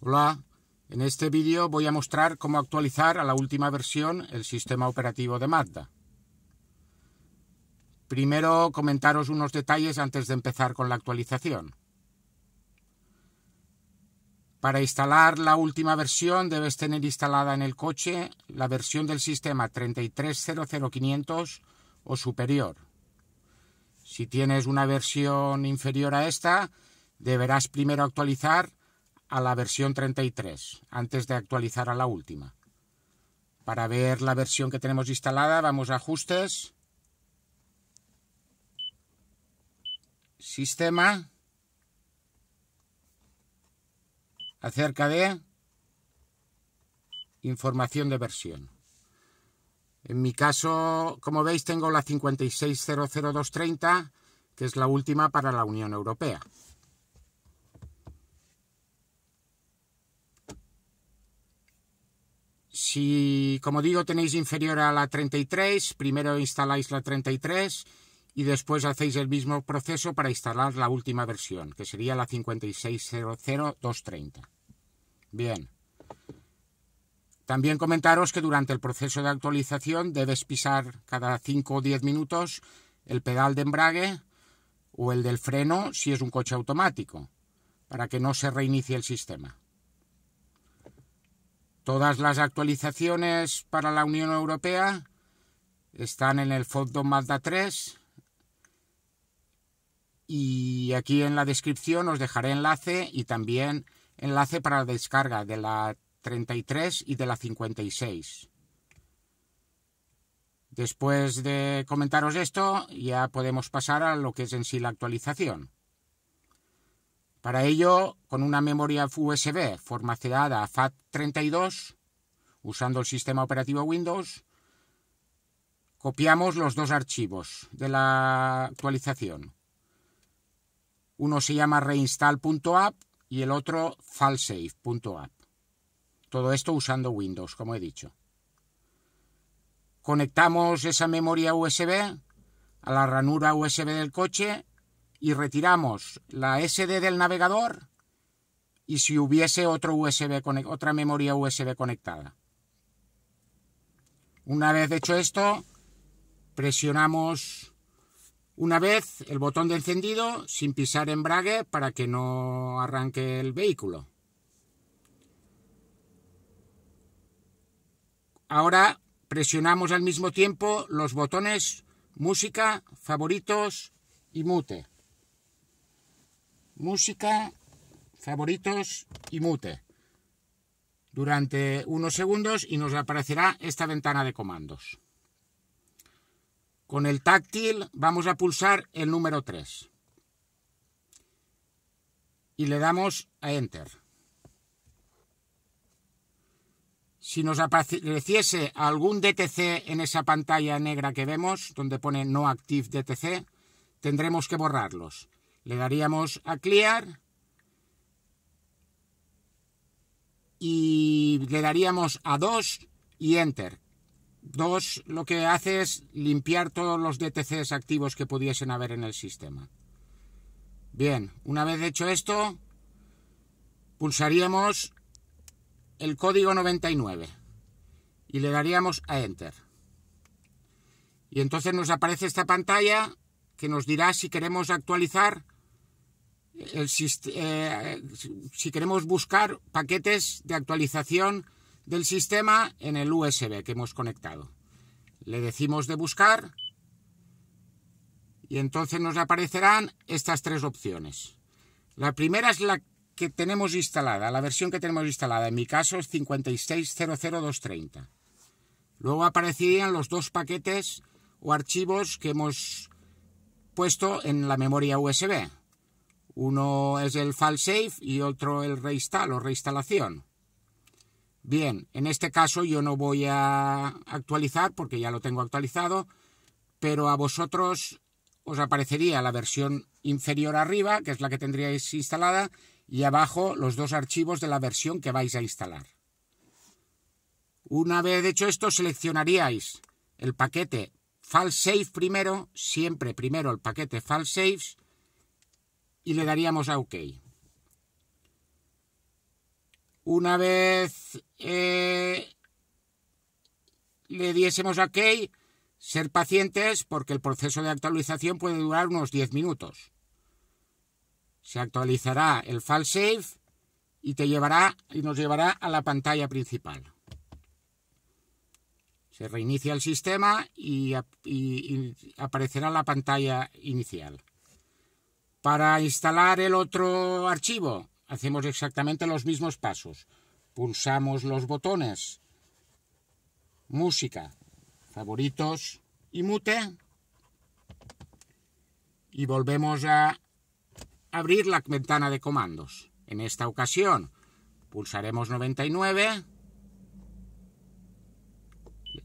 Hola, en este vídeo voy a mostrar cómo actualizar a la última versión el sistema operativo de Mazda. Primero comentaros unos detalles antes de empezar con la actualización. Para instalar la última versión debes tener instalada en el coche la versión del sistema 3300500 o superior. Si tienes una versión inferior a esta, deberás primero actualizar a la versión 33, antes de actualizar a la última. Para ver la versión que tenemos instalada, vamos a ajustes, sistema, acerca de información de versión. En mi caso, como veis, tengo la 5600230, que es la última para la Unión Europea. Si, como digo, tenéis inferior a la 33, primero instaláis la 33 y después hacéis el mismo proceso para instalar la última versión, que sería la 5600230. Bien. También comentaros que durante el proceso de actualización debes pisar cada 5 o 10 minutos el pedal de embrague o el del freno si es un coche automático, para que no se reinicie el sistema. Todas las actualizaciones para la Unión Europea están en el fondo Mazda 3 y aquí en la descripción os dejaré enlace y también enlace para la descarga de la 33 y de la 56. Después de comentaros esto, ya podemos pasar a lo que es en sí la actualización. Para ello, con una memoria USB formateada a FAT32, usando el sistema operativo Windows, copiamos los dos archivos de la actualización. Uno se llama reinstall.app y el otro falsafe.app. Todo esto usando Windows, como he dicho. Conectamos esa memoria USB a la ranura USB del coche y retiramos la SD del navegador y si hubiese otro USB, otra memoria USB conectada. Una vez hecho esto, presionamos una vez el botón de encendido sin pisar embrague para que no arranque el vehículo. Ahora presionamos al mismo tiempo los botones música, favoritos y mute música, favoritos y mute durante unos segundos y nos aparecerá esta ventana de comandos. Con el táctil vamos a pulsar el número 3 y le damos a Enter. Si nos apareciese algún DTC en esa pantalla negra que vemos, donde pone No Active DTC, tendremos que borrarlos. Le daríamos a clear y le daríamos a 2 y enter. 2 lo que hace es limpiar todos los DTCs activos que pudiesen haber en el sistema. Bien, una vez hecho esto, pulsaríamos el código 99 y le daríamos a enter. Y entonces nos aparece esta pantalla que nos dirá si queremos actualizar eh, si queremos buscar paquetes de actualización del sistema en el USB que hemos conectado. Le decimos de buscar y entonces nos aparecerán estas tres opciones. La primera es la que tenemos instalada, la versión que tenemos instalada, en mi caso es 5600230. Luego aparecerían los dos paquetes o archivos que hemos puesto en la memoria USB, uno es el safe y otro el reinstall o reinstalación. Bien, en este caso yo no voy a actualizar porque ya lo tengo actualizado, pero a vosotros os aparecería la versión inferior arriba, que es la que tendríais instalada, y abajo los dos archivos de la versión que vais a instalar. Una vez hecho esto, seleccionaríais el paquete FalSafe primero, siempre primero el paquete FalSafe, y le daríamos a OK. Una vez eh, le diésemos a OK, ser pacientes porque el proceso de actualización puede durar unos 10 minutos. Se actualizará el save y te llevará y nos llevará a la pantalla principal. Se reinicia el sistema y aparecerá la pantalla inicial. Para instalar el otro archivo hacemos exactamente los mismos pasos. Pulsamos los botones música, favoritos y mute y volvemos a abrir la ventana de comandos. En esta ocasión pulsaremos 99,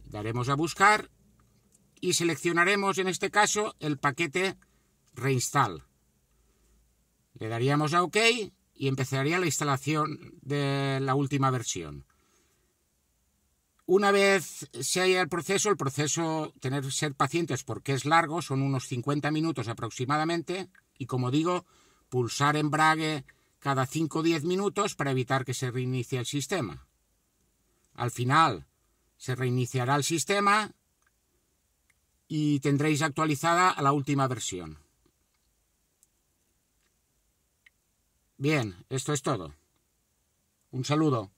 daremos a buscar y seleccionaremos en este caso el paquete reinstall. Le daríamos a OK y empezaría la instalación de la última versión. Una vez se haya el proceso, el proceso, tener ser pacientes porque es largo, son unos 50 minutos aproximadamente, y como digo, pulsar embrague cada 5 o 10 minutos para evitar que se reinicie el sistema. Al final, se reiniciará el sistema y tendréis actualizada a la última versión. Bien, esto es todo. Un saludo.